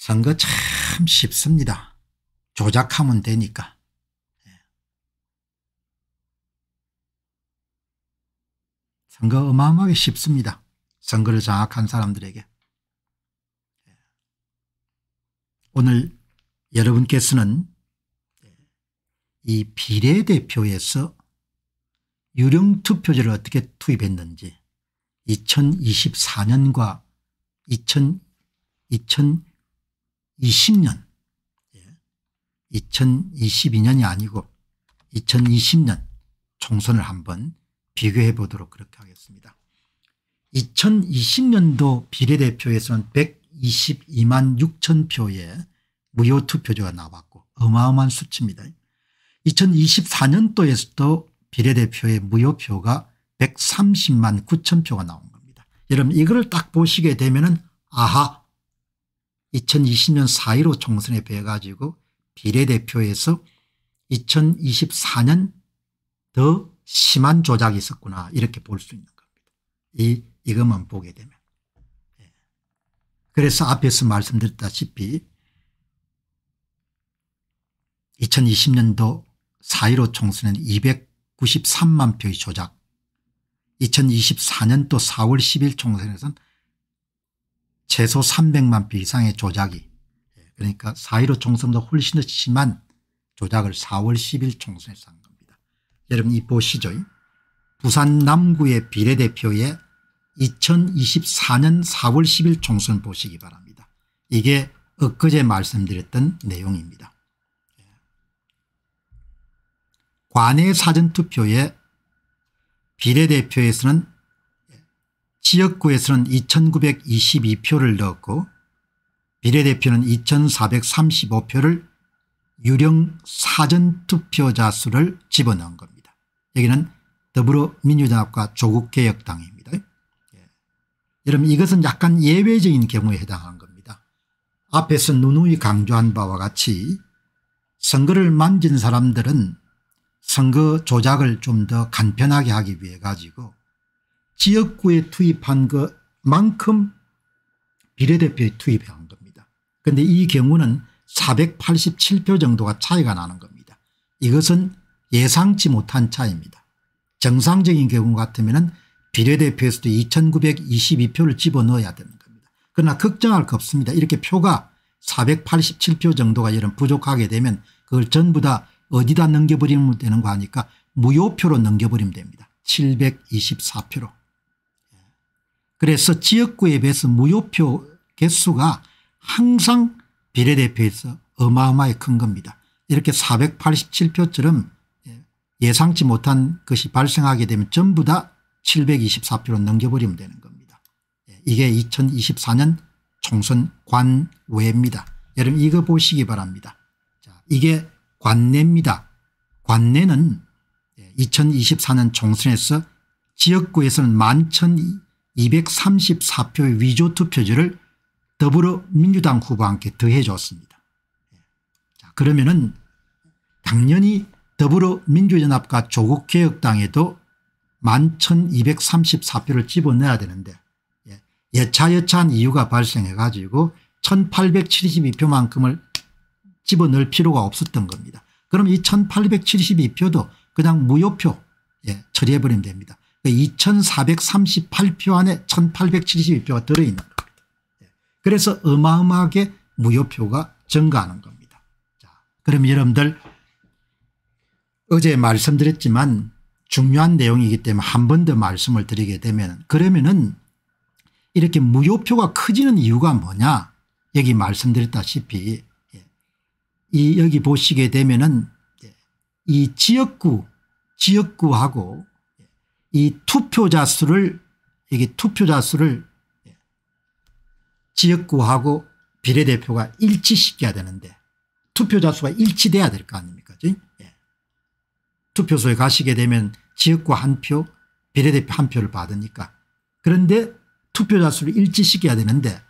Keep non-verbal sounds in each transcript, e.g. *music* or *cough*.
선거 참 쉽습니다. 조작하면 되니까. 예. 선거 어마어마하게 쉽습니다. 선거를 장악한 사람들에게. 예. 오늘 여러분께서는 이 비례대표에서 유령투표제를 어떻게 투입했는지 2024년과 2000, 2000 2020년 2022년이 예. 아니고 2020년 총선을 한번 비교해 보도록 그렇게 하겠습니다. 2020년도 비례대표에서는 122만 6천 표의 무효투표자가 나왔고 어마어마한 수치입니다. 2024년도에서도 비례대표의 무효표가 130만 9천 표가 나온 겁니다. 여러분 이거딱 보시게 되면 은 아하 2020년 4.15 총선에 비해 가지고 비례대표에서 2024년 더 심한 조작이 있었구나 이렇게 볼 수 있는 겁니다. 이 이것만 보게 되면. 예. 그래서 앞에서 말씀드렸다시피 2020년도 4.15 총선은 293만 표의 조작 2024년도 4월 10일 총선에서는 최소 300만 표 이상의 조작이 그러니까 4.15총선도 훨씬 더 심한 조작을 4월 10일 총선에서 한 겁니다. 여러분 이 보시죠. 부산 남구의 비례대표의 2024년 4월 10일 총선 보시기 바랍니다. 이게 엊그제 말씀드렸던 내용입니다. 관외 사전투표에 비례대표에서는 지역구에서는 2922표를 넣었고 비례대표는 2435표를 유령 사전투표자 수를 집어넣은 겁니다. 여기는 더불어민주당과 조국개혁당입니다. 예. 여러분 이것은 약간 예외적인 경우에 해당하는 겁니다. 앞에서 누누이 강조한 바와 같이 선거를 만진 사람들은 선거 조작을 좀 더 간편하게 하기 위해 가지고 지역구에 투입한 것만큼 비례대표에 투입한 겁니다. 그런데 이 경우는 487표 정도가 차이가 나는 겁니다. 이것은 예상치 못한 차이입니다. 정상적인 경우 같으면 비례대표에서도 2922표를 집어넣어야 되는 겁니다. 그러나 걱정할 거 없습니다. 이렇게 표가 487표 정도가 이런 부족하게 되면 그걸 전부 다 어디다 넘겨버리면 되는 거 하니까 무효표로 넘겨버리면 됩니다. 724표로. 그래서 지역구에 비해서 무효표 개수가 항상 비례대표에서 어마어마하게큰 겁니다. 이렇게 487표처럼 예상치 못한 것이 발생하게 되면 전부 다 724표로 넘겨버리면 되는 겁니다. 이게 2024년 총선 관외입니다. 여러분 이거 보시기 바랍니다. 자, 이게 관내입니다. 관내는 2024년 총선에서 지역구에서는 11,000 234표의 위조 투표지를 더불어민주당 후보와 함께 더해 줬습니다. 그러면 은 당연히 더불어민주연합과 조국개혁당에도 11,234표를 집어넣어야 되는데 예차여차한 이유가 발생해 가지고 1872표만큼을 집어넣을 필요가 없었던 겁니다. 그럼 이 1872표도 그냥 무효표 예, 처리해버리면 됩니다. 2438표 안에 1872표가 들어있는 겁니다. 예. 그래서 어마어마하게 무효표가 증가하는 겁니다. 자, 그럼 여러분들 어제 말씀드렸지만 중요한 내용이기 때문에 한 번 더 말씀을 드리게 되면 그러면은 이렇게 무효표가 커지는 이유가 뭐냐 여기 말씀드렸다시피 예. 이 여기 보시게 되면은 예. 이 지역구 지역구하고 이 투표자 수를 이게 투표자 수를 지역구하고 비례대표가 일치시켜야 되는데 투표자 수가 일치돼야 될 거 아닙니까 예. 투표소에 가시게 되면 지역구 한표 비례대표 한 표를 받으니까 그런데 투표자 수를 일치시켜야 되는데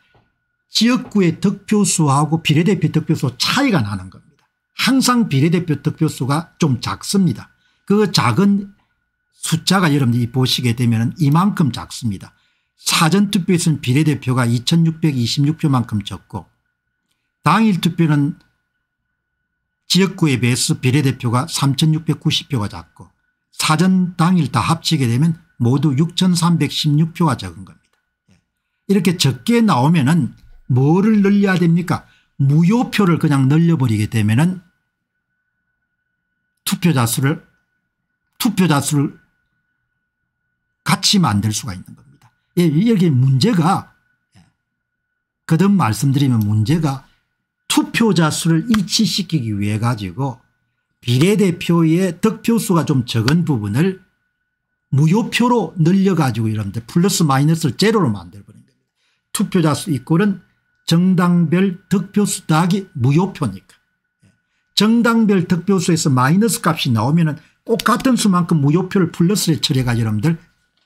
지역구의 득표수하고 비례대표 득표수 차이가 나는 겁니다. 항상 비례대표 득표수가 좀 작습니다. 그 작은 숫자가 여러분들이 보시게 되면 이만큼 작습니다. 사전투표에서는 비례대표가 2626표만큼 적고 당일투표는 지역구에 비해서 비례대표가 3690표가 작고 사전 당일 다 합치게 되면 모두 6316표가 적은 겁니다. 예. 이렇게 적게 나오면 은 뭐를 늘려야 됩니까 무효표를 그냥 늘려버리게 되면 은 투표자 수를 투표자 수를 같이 만들 수가 있는 겁니다. 예, 여기 문제가 그듭 예, 말씀드리면 문제가 투표자 수를 일치시키기 위해 가지고 비례대표의 득표수가 좀 적은 부분을 무효표로 늘려가지고 여러분들 플러스 마이너스를 제로로 만들어버린 겁니다. 투표자 수 이꼴은 정당별 득표수 더하기 무효표니까. 예, 정당별 득표수에서 마이너스 값이 나오면 은 똑같은 수만큼 무효표를 플러스에 처리해가지고 여러분들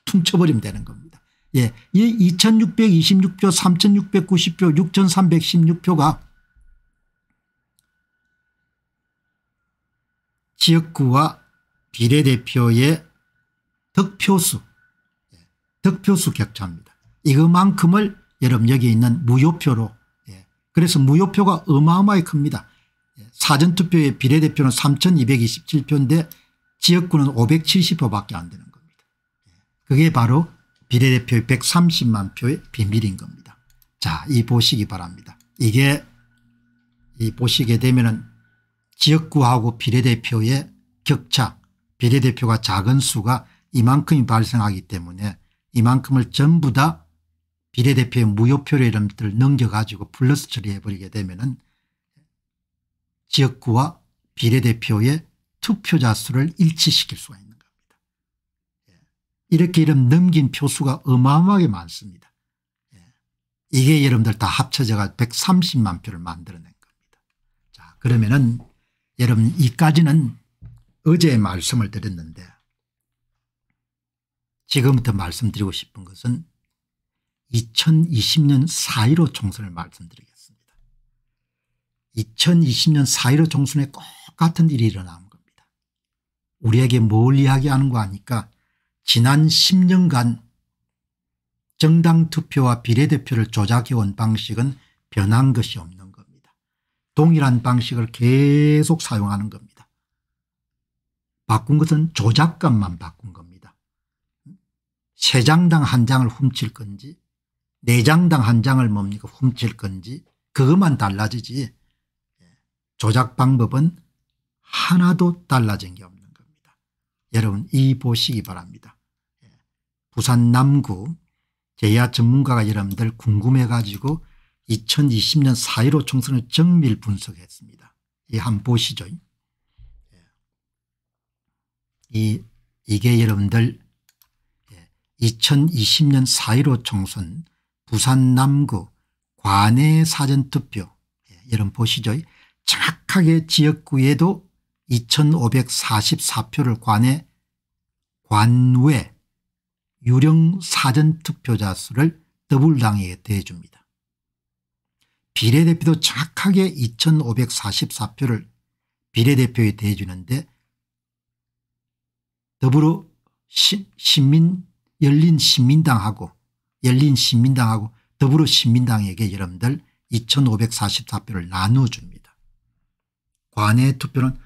퉁쳐버리면 되는 겁니다. 예. 이 2626표 3690표 6316표가 지역구와 비례대표의 득표수 예, 득표수 격차입니다. 이것만큼을 여러분 여기 있는 무효표로 예. 그래서 무효표가 어마어마히 큽니다. 예. 사전투표의 비례대표는 3227표인데 지역구는 570표밖에 안 되는 거예요. 그게 바로 비례대표의 130만 표의 비밀인 겁니다. 자, 이 보시기 바랍니다. 이게 이 보시게 되면은 지역구하고 비례대표의 격차, 비례대표가 작은 수가 이만큼이 발생하기 때문에 이만큼을 전부 다 비례대표의 무효표를 이름들 넘겨가지고 플러스 처리해버리게 되면은 지역구와 비례대표의 투표자 수를 일치시킬 수가 있습니다. 이렇게 이름 넘긴 표수가 어마어마하게 많습니다. 예. 이게 여러분들 다 합쳐져가 130만 표를 만들어낸 겁니다. 자 그러면은 여러분 이까지는 어제 말씀을 드렸는데 지금부터 말씀드리고 싶은 것은 2020년 4.15 총선을 말씀드리겠습니다. 2020년 4.15 총선에 똑같은 일이 일어난 겁니다. 우리에게 뭘 이야기하는 거 아니까 지난 10년간 정당 투표와 비례대표를 조작해온 방식은 변한 것이 없는 겁니다. 동일한 방식을 계속 사용하는 겁니다. 바꾼 것은 조작감만 바꾼 겁니다. 3 장당 한 장을 훔칠 건지 4 장당 한 장을 뭡니까 훔칠 건지 그것만 달라지지 예, 조작 방법은 하나도 달라진 게 없는 겁니다. 여러분 이 보시기 바랍니다. 부산 남구 제야 전문가가 여러분들 궁금해 가지고 2020년 4.15 총선을 정밀 분석했습니다. 이 한번 보시죠. 예. 이, 이게 여러분들 2020년 예, 4.15 총선 부산 남구 관내 사전투표 예, 여러분 보시죠. 정확하게 지역구에도 2544표를 관해 관외 유령 사전 투표자 수를 더블당에 대해줍니다. 비례대표도 정확하게 2544표를 비례대표에 대해주는데 더불어 시, 민 열린 신민당하고 열린 신민당하고 더불어 신민당에게 여러분들 2544표를 나눠줍니다. 관외 투표는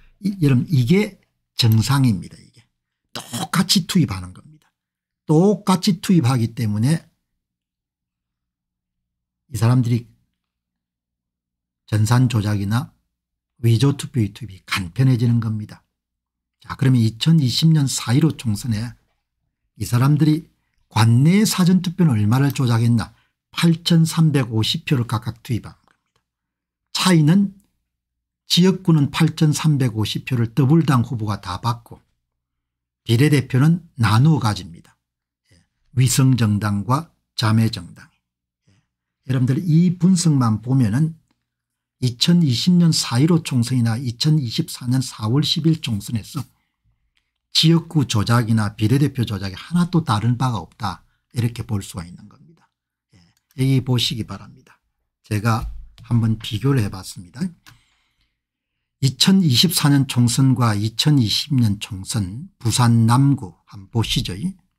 여러분 이게 정상입니다. 이게 똑같이 투입하는 겁니다. 똑같이 투입하기 때문에 이 사람들이 전산 조작이나 위조 투표의 투입이 간편해지는 겁니다. 자, 그러면 2020년 4.15 총선에 이 사람들이 관내 사전투표는 얼마를 조작했나 8,350표를 각각 투입한 겁니다. 차이는 지역구는 8,350표를 더블당 후보가 다 받고 비례대표는 나누어 가집니다. 위성정당과 자매정당. 여러분들 이 분석만 보면은 2020년 4.15 총선이나 2024년 4월 10일 총선에서 지역구 조작이나 비례대표 조작이 하나도 다른 바가 없다 이렇게 볼 수가 있는 겁니다. 예, 여기 보시기 바랍니다. 제가 한번 비교를 해봤습니다. 2024년 총선과 2020년 총선 부산 남구 한번 보시죠.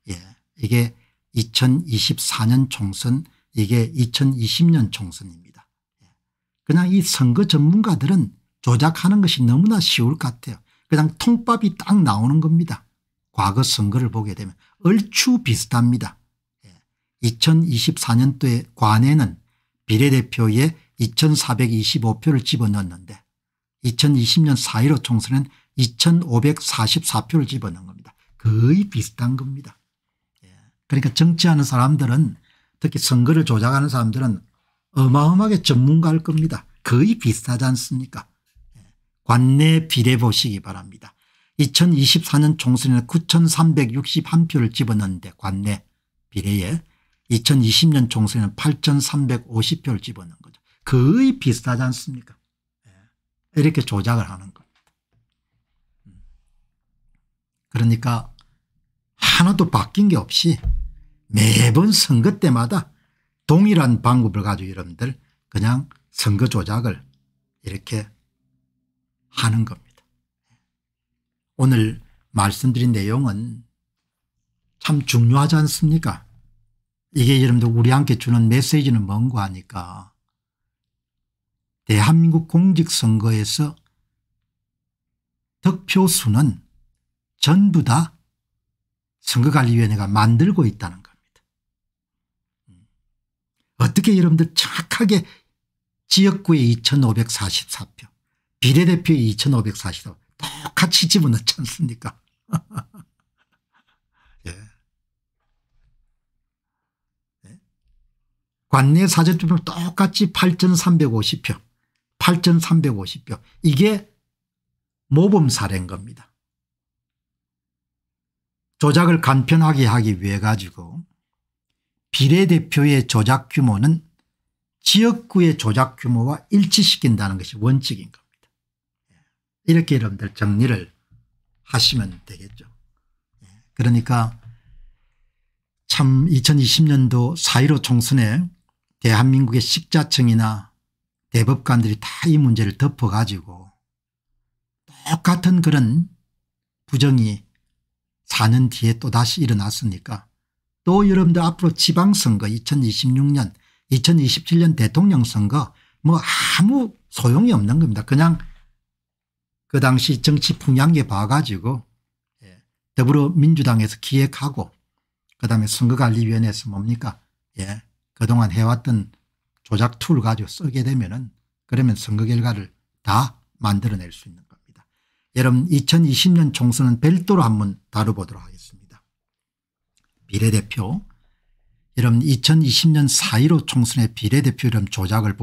예. 이게 2024년 총선 이게 2020년 총선입니다. 그냥 이 선거 전문가들은 조작하는 것이 너무나 쉬울 것 같아요. 그냥 통밥이 딱 나오는 겁니다. 과거 선거를 보게 되면 얼추 비슷합니다. 2024년도에 관에는 비례대표에 2425표를 집어넣었는데 2020년 4.15 총선은 2544표를 집어넣은 겁니다. 거의 비슷한 겁니다. 그러니까 정치하는 사람들은 특히 선거를 조작하는 사람들은 어마어마하게 전문가일 겁니다. 거의 비슷하지 않습니까 예. 관내 비례 보시기 바랍니다. 2024년 총선에는 9361표를 집어는데 관내 비례에 2020년 총선에는 8350표를 집어넣 거죠. 거의 비슷하지 않습니까 예. 이렇게 조작을 하는 겁 음. 그러니까 하나도 바뀐 게 없이 매번 선거 때마다 동일한 방법을 가지고 여러분들 그냥 선거 조작을 이렇게 하는 겁니다. 오늘 말씀드린 내용은 참 중요하지 않습니까 이게 여러분들 우리한테 주는 메시지는 뭔가 하니까 대한민국 공직선거에서 득표수는 전부 다 선거관리위원회가 만들고 있다는 어떻게 여러분들 정확하게 지역구의 2544표 비례대표의 2544표 똑같이 집어넣지 않습니까 *laughs* 예. 예. 관내 사전투표 똑같이 8350표 8350표 이게 모범 사례인 겁니다. 조작을 간편하게 하기 위해 가지고 비례대표의 조작 규모는 지역구의 조작 규모와 일치시킨다는 것이 원칙인 겁니다. 예. 이렇게 여러분들 정리를 하시면 되겠죠. 예. 그러니까 참 2020년도 4.15 총선에 대한민국의 식자층이나 대법관들이 다 이 문제를 덮어가지고 똑같은 그런 부정이 4년 뒤에 또다시 일어났으니까 또 여러분들 앞으로 지방선거 2026년 2027년 대통령 선거 뭐 아무 소용이 없는 겁니다. 그냥 그 당시 정치 풍향계 봐가지고 예, 더불어민주당에서 기획하고 그다음에 선거관리위원회에서 뭡니까 예 그동안 해왔던 조작 툴 가지고 쓰게 되면 은 그러면 선거 결과를 다 만들어낼 수 있는 겁니다. 여러분 2020년 총선은 별도로 한번 다뤄보도록 하겠습니다. 비례대표 여러분 2020년 4.15 총선의 비례대표 이름 조작을